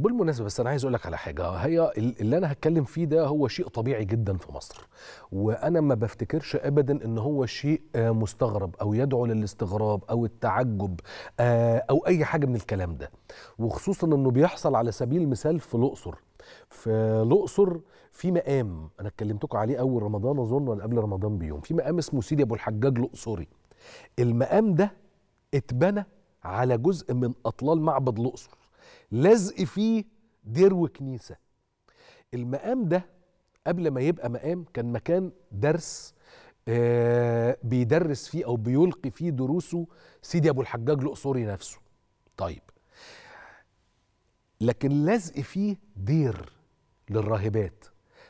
بالمناسبة بس أنا عايز أقول لك على حاجة هي اللي أنا هتكلم فيه ده هو شيء طبيعي جدا في مصر وأنا ما بفتكرش أبدا إن هو شيء آه، مستغرب أو يدعو للاستغراب أو التعجب آه، أو أي حاجة من الكلام ده وخصوصا إنه بيحصل على سبيل المثال في الأقصر في الاقصر في مقام انا اتكلمتكم عليه اول رمضان اظن ولا قبل رمضان بيوم في مقام اسمه سيدي ابو الحجاج الاقصري المقام ده اتبنى على جزء من اطلال معبد الاقصر لزق فيه دير وكنيسة المقام ده قبل ما يبقى مقام كان مكان درس آه بيدرس فيه أو بيلقي فيه دروسه سيدي أبو الحجاج الأقصري نفسه طيب لكن لزق فيه دير للراهبات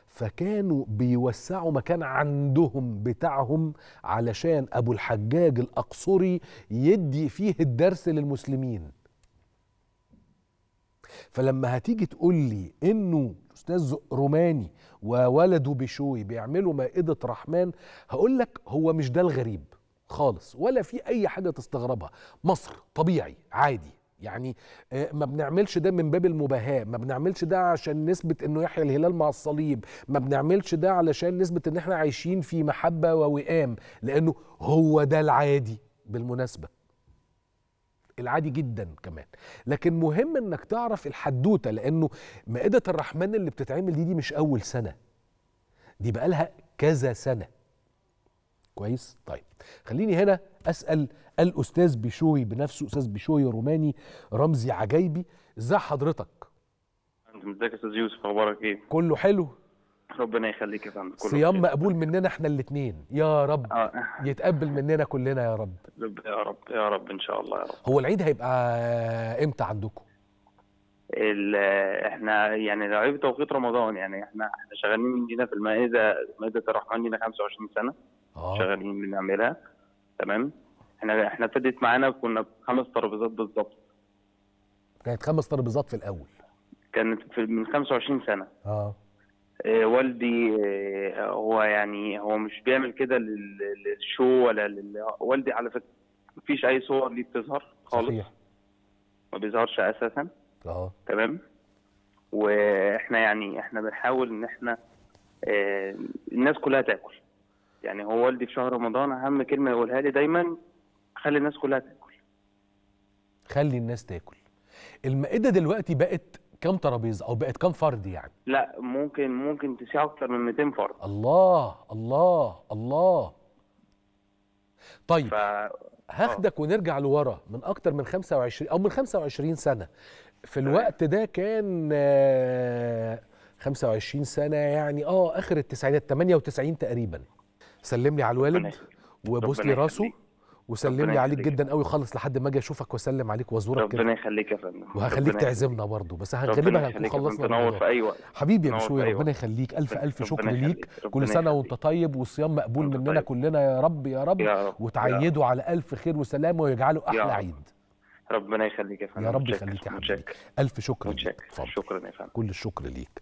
فكانوا بيوسعوا مكان عندهم بتاعهم علشان ابو الحجاج الاقصري يدي فيه الدرس للمسلمين فلما هتيجي تقول لي انه الاستاذ روماني وولده بشوي بيعملوا مائده رحمن هقول لك هو مش ده الغريب خالص ولا في اي حاجه تستغربها مصر طبيعي عادي يعني آه، ما بنعملش ده من باب المباهاة ما بنعملش ده عشان نثبت انه يحيى الهلال مع الصليب ما بنعملش ده علشان نثبت ان احنا عايشين في محبة ووئام لانه هو ده العادي بالمناسبة العادي جدا كمان لكن مهم انك تعرف الحدوته لانه مائده الرحمن اللي بتتعمل دي دي مش اول سنه دي بقالها كذا سنه كويس طيب خليني هنا اسال الاستاذ بشوي بنفسه استاذ بشوي روماني رمزي عجايبي ازاي حضرتك ازيك يا استاذ يوسف اخبارك ايه كله حلو ربنا يخليك يا فندم صيام مقبول مننا احنا الاثنين يا رب آه. يتقبل مننا كلنا يا رب يا رب يا رب ان شاء الله يا رب هو العيد هيبقى امتى عندكم احنا يعني العيد توقيت رمضان يعني احنا احنا شغالين لينا في المائده مائده الرحمن لنا 25 سنه آه. شغالين بنعملها تمام احنا احنا ابتدت معانا كنا خمس ترابيزات بالظبط كانت خمس ترابيزات في الاول كانت في من 25 سنه اه آه، والدي آه، هو يعني هو مش بيعمل كده للشو ولا لل... والدي على فكره مفيش اي صور ليه بتظهر خالص صحيح. ما بيظهرش اساسا اه تمام واحنا يعني احنا بنحاول ان احنا اه الناس كلها تاكل يعني هو والدي في شهر رمضان اهم كلمه يقولها لي دايما خلي الناس كلها تاكل خلي الناس تاكل المائده إيه دلوقتي بقت كام ترابيزه او بقت كام فرد يعني لا ممكن ممكن تسيع اكتر من 200 فرد الله الله الله طيب ف... هاخدك ونرجع لورا من اكتر من 25 او من 25 سنه في الوقت ده كان 25 آه، سنه يعني اه اخر التسعينات 98 تقريبا سلم لي على الوالد وبوس لي راسه وسلم لي عليك جدا قوي خالص لحد ما اجي اشوفك واسلم عليك وازورك كده ربنا يخليك يا فندم وهخليك تعزمنا برضه بس غالبا هنكون خلصنا في اي وقت حبيبي يا مشوي ربنا يخليك الف الف شكر ليك كل سنه وانت طيب والصيام مقبول مننا طيب. كلنا يا رب يا رب وتعيدوا على الف خير وسلامه ويجعله احلى عيد ربنا يخليك يا فندم يا رب يخليك يا حبيبي الف شكر شكرا يا فندم كل الشكر ليك